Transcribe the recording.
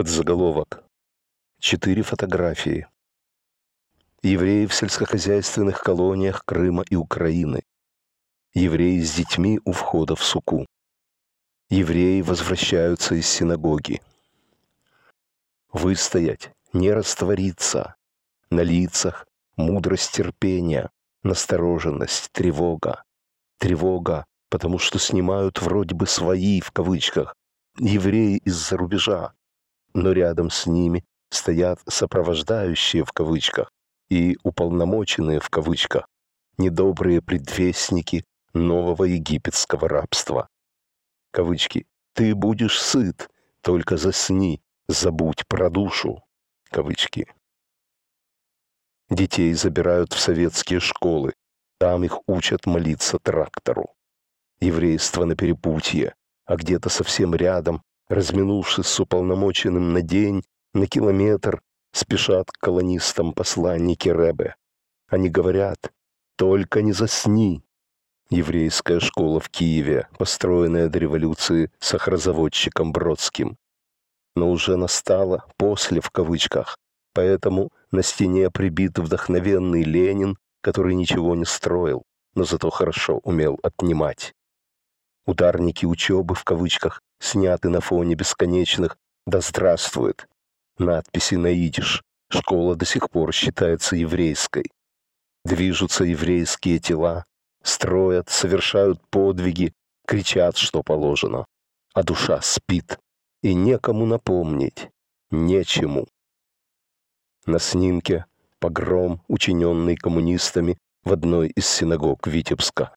Подзаголовок. Четыре фотографии. Евреи в сельскохозяйственных колониях Крыма и Украины. Евреи с детьми у входа в Суку. Евреи возвращаются из синагоги. Выстоять, не раствориться. На лицах мудрость терпения, настороженность, тревога. Тревога, потому что снимают вроде бы свои, в кавычках, евреи из-за рубежа, но рядом с ними стоят сопровождающие в кавычках и уполномоченные в кавычках, недобрые предвестники нового египетского рабства. Кавычки. «Ты будешь сыт, только засни, забудь про душу». Кавычки. Детей забирают в советские школы, там их учат молиться трактору. Еврейство на перепутье, а где-то совсем рядом разминувшись с уполномоченным на день, на километр, спешат к колонистам посланники Ребе. Они говорят «Только не засни!» Еврейская школа в Киеве, построенная до революции сахарозаводчиком Бродским. Но уже настала «после» в кавычках, поэтому на стене прибит вдохновенный Ленин, который ничего не строил, но зато хорошо умел отнимать. Ударники учебы, в кавычках, сняты на фоне бесконечных «Да здравствует!» надписи на идиш. Школа до сих пор считается еврейской. Движутся еврейские тела, строят, совершают подвиги, кричат, что положено. А душа спит, и некому напомнить, нечему. На снимке погром, учиненный коммунистами в одной из синагог Витебска.